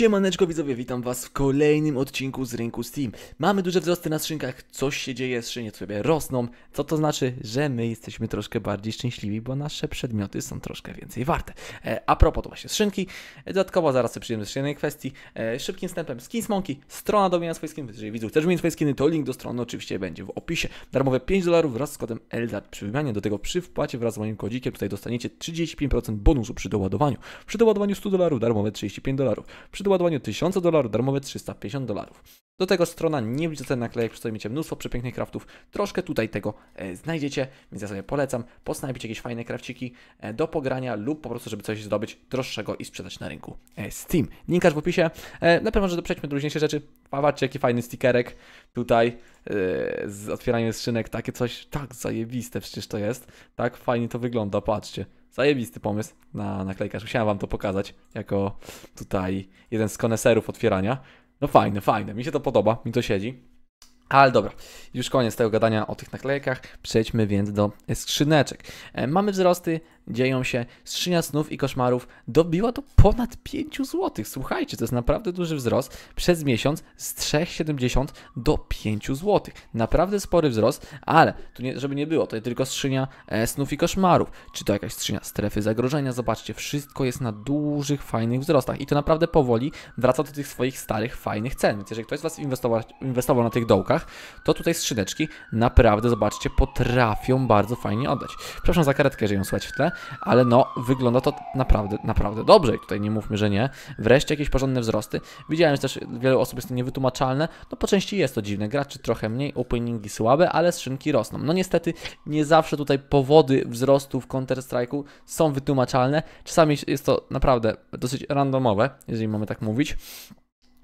Siemaneczko widzowie, witam was w kolejnym odcinku z rynku Steam. Mamy duże wzrosty na skrzynkach, coś się dzieje, skrzynie sobie rosną, co to znaczy, że my jesteśmy troszkę bardziej szczęśliwi, bo nasze przedmioty są troszkę więcej warte. E, a propos to właśnie skrzynki, e, dodatkowo zaraz sobie przyjdziemy do jednej kwestii. E, szybkim wstępem Skins Monkey, strona do wymiany swojej skiny, jeżeli widzów chcesz wymienić swoje skiny, to link do strony oczywiście będzie w opisie. Darmowe 5 dolarów wraz z kodem ELDAT przy wymianie, do tego przy wpłacie wraz z moim kodzikiem tutaj dostaniecie 35% bonusu przy doładowaniu. Przy doładowaniu 100 dolarów, darmowe 35 dolarów. Przy doładowaniu 1000 dolarów darmowe 350 dolarów. Do tego strona nie liczy cen naklejek, przy macie mnóstwo przepięknych kraftów. Troszkę tutaj tego e, znajdziecie, więc ja sobie polecam posnajpić jakieś fajne krawciki e, do pogrania lub po prostu, żeby coś zdobyć droższego i sprzedać na rynku e, Steam. Linkarz w opisie. E, na pewno, że przejdźmy do luźniejszych rzeczy. Patrzcie, jaki fajny stickerek tutaj e, z otwieraniem skrzynek, takie coś tak zajebiste przecież to jest. Tak fajnie to wygląda, patrzcie. Zajebisty pomysł na naklejkarz. Musiałem wam to pokazać jako tutaj jeden z koneserów otwierania. No fajne, fajne. Mi się to podoba, mi to siedzi. Ale dobra, już koniec tego gadania o tych naklejkach. Przejdźmy więc do skrzyneczek. E, mamy wzrosty dzieją się. Strzynia snów i koszmarów dobiła to ponad 5 zł. Słuchajcie, to jest naprawdę duży wzrost. Przez miesiąc z 3,70 do 5 zł. Naprawdę spory wzrost, ale tu nie, żeby nie było, to jest tylko strzynia e, snów i koszmarów. Czy to jakaś strzynia strefy zagrożenia? Zobaczcie, wszystko jest na dużych, fajnych wzrostach i to naprawdę powoli wraca do tych swoich starych, fajnych cen. Więc jeżeli ktoś z Was inwestował, inwestował na tych dołkach, to tutaj skrzyneczki naprawdę, zobaczcie, potrafią bardzo fajnie oddać. Przepraszam za karetkę, że ją słuchać w tle ale no, wygląda to naprawdę, naprawdę dobrze i tutaj nie mówmy, że nie. Wreszcie jakieś porządne wzrosty. Widziałem, że też wiele osób jest to niewytłumaczalne, no po części jest to dziwne. Graczy trochę mniej, openingi słabe, ale skrzynki rosną. No niestety nie zawsze tutaj powody wzrostu w Counter-Strike'u są wytłumaczalne. Czasami jest to naprawdę dosyć randomowe, jeżeli mamy tak mówić.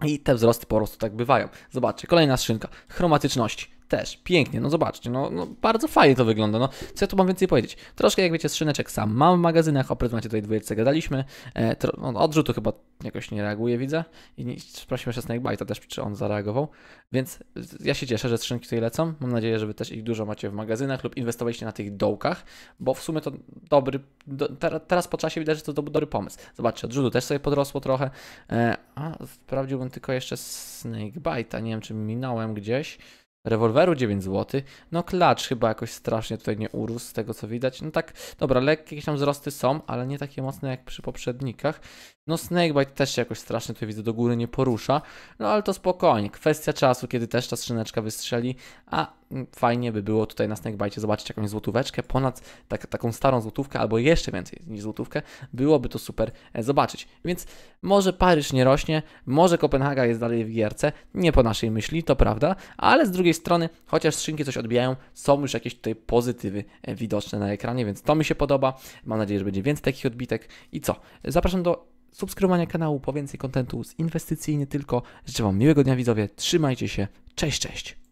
I te wzrosty po prostu tak bywają. Zobaczcie, kolejna skrzynka. Chromatyczności. Też, pięknie, no zobaczcie, no, no, bardzo fajnie to wygląda, no co ja tu mam więcej powiedzieć? Troszkę jak wiecie skrzyneczek sam mam w magazynach, o macie tutaj dwójce gadaliśmy, e, tro, no, no odrzutu chyba jakoś nie reaguje, widzę i prosimy jeszcze Snakebite'a też, czy on zareagował, więc ja się cieszę, że skrzynki tutaj lecą, mam nadzieję, że wy też ich dużo macie w magazynach lub inwestowaliście na tych dołkach, bo w sumie to dobry, do, ter, teraz po czasie widać, że to dobry pomysł. Zobaczcie, odrzutu też sobie podrosło trochę, e, a sprawdziłbym tylko jeszcze Snakebite'a, nie wiem czy minąłem gdzieś, rewolweru 9 zł. No klacz chyba jakoś strasznie tutaj nie urósł z tego co widać. No tak, dobra, lekkie jakieś tam wzrosty są, ale nie takie mocne jak przy poprzednikach. No Snakebite też się jakoś strasznie tutaj widzę do góry nie porusza. No ale to spokojnie, kwestia czasu, kiedy też ta strzyneczka wystrzeli, a fajnie by było tutaj na Snackbite zobaczyć jakąś złotóweczkę, ponad tak, taką starą złotówkę, albo jeszcze więcej niż złotówkę, byłoby to super e, zobaczyć. Więc może Paryż nie rośnie, może Kopenhaga jest dalej w GRC, nie po naszej myśli, to prawda, ale z drugiej strony, chociaż skrzynki coś odbijają, są już jakieś tutaj pozytywy e, widoczne na ekranie, więc to mi się podoba. Mam nadzieję, że będzie więcej takich odbitek. I co? Zapraszam do subskrybowania kanału po więcej kontentu z inwestycji i nie tylko. Życzę Wam miłego dnia widzowie, trzymajcie się, cześć, cześć!